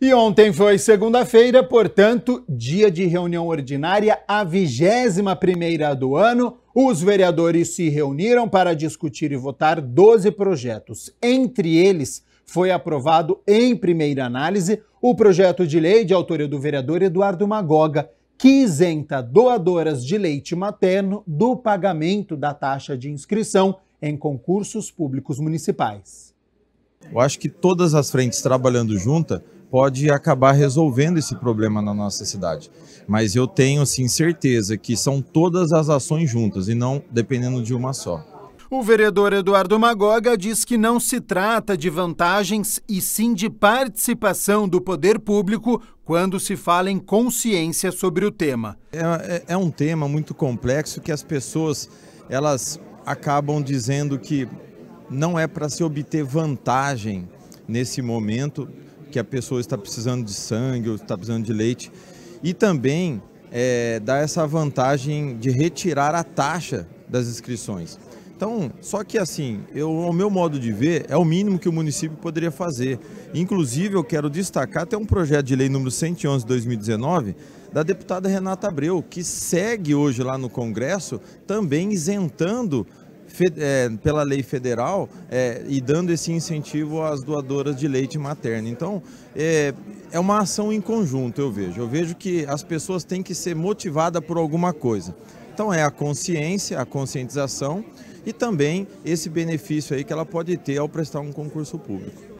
E ontem foi segunda-feira, portanto, dia de reunião ordinária, a vigésima primeira do ano. Os vereadores se reuniram para discutir e votar 12 projetos. Entre eles, foi aprovado em primeira análise o projeto de lei de autoria do vereador Eduardo Magoga, que isenta doadoras de leite materno do pagamento da taxa de inscrição em concursos públicos municipais. Eu acho que todas as frentes trabalhando juntas pode acabar resolvendo esse problema na nossa cidade. Mas eu tenho certeza que são todas as ações juntas e não dependendo de uma só. O vereador Eduardo Magoga diz que não se trata de vantagens e sim de participação do poder público quando se fala em consciência sobre o tema. É, é, é um tema muito complexo que as pessoas elas acabam dizendo que não é para se obter vantagem nesse momento que a pessoa está precisando de sangue ou está precisando de leite. E também é, dá essa vantagem de retirar a taxa das inscrições. Então, só que assim, eu, ao meu modo de ver, é o mínimo que o município poderia fazer. Inclusive, eu quero destacar até um projeto de lei número 111 de 2019 da deputada Renata Abreu, que segue hoje lá no Congresso também isentando é, pela lei federal é, e dando esse incentivo às doadoras de leite materno. Então, é, é uma ação em conjunto, eu vejo. Eu vejo que as pessoas têm que ser motivadas por alguma coisa. Então, é a consciência, a conscientização e também esse benefício aí que ela pode ter ao prestar um concurso público.